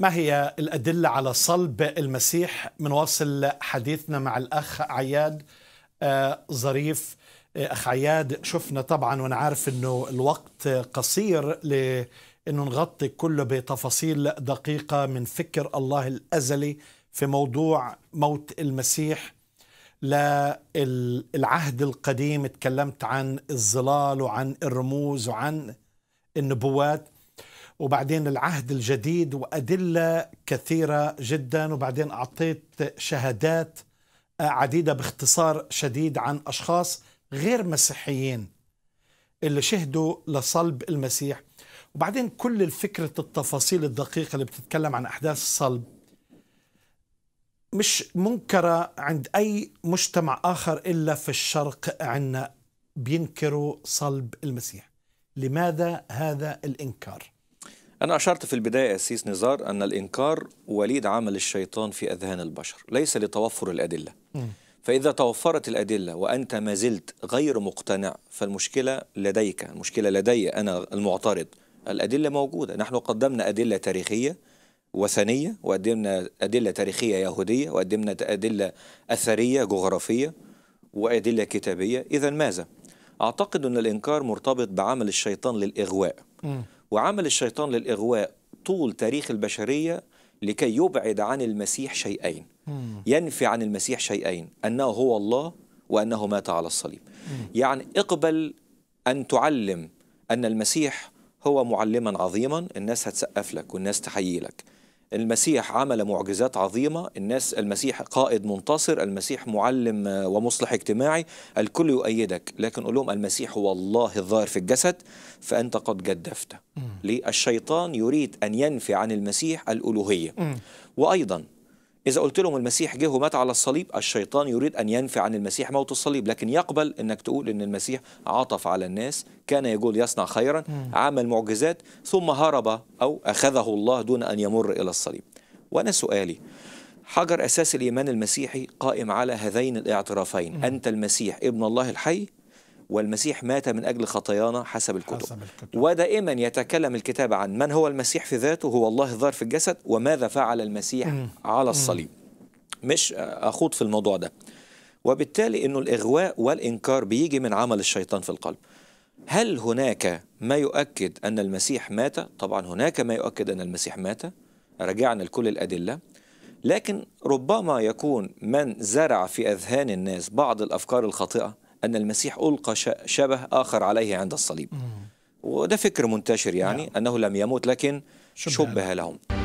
ما هي الأدلة على صلب المسيح منواصل حديثنا مع الأخ عياد آه، ظريف آه، أخ عياد شفنا طبعا وأنا عارف أنه الوقت قصير لأنه أنه نغطي كله بتفاصيل دقيقة من فكر الله الأزلي في موضوع موت المسيح للعهد القديم اتكلمت عن الظلال وعن الرموز وعن النبوات وبعدين العهد الجديد وأدلة كثيرة جدا وبعدين أعطيت شهادات عديدة باختصار شديد عن أشخاص غير مسيحيين اللي شهدوا لصلب المسيح وبعدين كل الفكرة التفاصيل الدقيقة اللي بتتكلم عن أحداث الصلب مش منكرة عند أي مجتمع آخر إلا في الشرق عنا بينكروا صلب المسيح لماذا هذا الإنكار؟ أنا أشرت في البداية أسيس نزار أن الإنكار وليد عمل الشيطان في أذهان البشر ليس لتوفر الأدلة فإذا توفرت الأدلة وأنت ما زلت غير مقتنع فالمشكلة لديك المشكلة لدي أنا المعترض الأدلة موجودة نحن قدمنا أدلة تاريخية وثنية وقدمنا أدلة تاريخية يهودية وقدمنا أدلة أثرية جغرافية وأدلة كتابية إذا ماذا؟ أعتقد أن الإنكار مرتبط بعمل الشيطان للإغواء م. وعمل الشيطان للإغواء طول تاريخ البشرية لكي يبعد عن المسيح شيئين ينفي عن المسيح شيئين أنه هو الله وأنه مات على الصليب يعني اقبل أن تعلم أن المسيح هو معلما عظيما الناس هتسقف لك والناس تحيي لك المسيح عمل معجزات عظيمة الناس المسيح قائد منتصر المسيح معلم آه، ومصلح اجتماعي الكل يؤيدك لكن قول لهم المسيح هو الله الظاهر في الجسد فأنت قد جدفت ليه الشيطان يريد أن ينفي عن المسيح الألوهية وأيضا إذا قلت لهم المسيح جه ومات على الصليب الشيطان يريد أن ينفي عن المسيح موت الصليب لكن يقبل أنك تقول أن المسيح عطف على الناس كان يقول يصنع خيرا عمل معجزات ثم هرب أو أخذه الله دون أن يمر إلى الصليب وأنا سؤالي حجر أساس الإيمان المسيحي قائم على هذين الاعترافين أنت المسيح ابن الله الحي والمسيح مات من أجل خطايانا حسب الكتب, حسب الكتب. ودائما يتكلم الكتاب عن من هو المسيح في ذاته هو الله الظاهر في الجسد وماذا فعل المسيح م. على الصليب م. مش أخوض في الموضوع ده وبالتالي أنه الإغواء والإنكار بيجي من عمل الشيطان في القلب هل هناك ما يؤكد أن المسيح مات؟ طبعا هناك ما يؤكد أن المسيح مات رجعنا لكل الأدلة لكن ربما يكون من زرع في أذهان الناس بعض الأفكار الخاطئة أن المسيح ألقى شبه آخر عليه عند الصليب وده فكر منتشر يعني نعم. أنه لم يموت لكن شبه لهم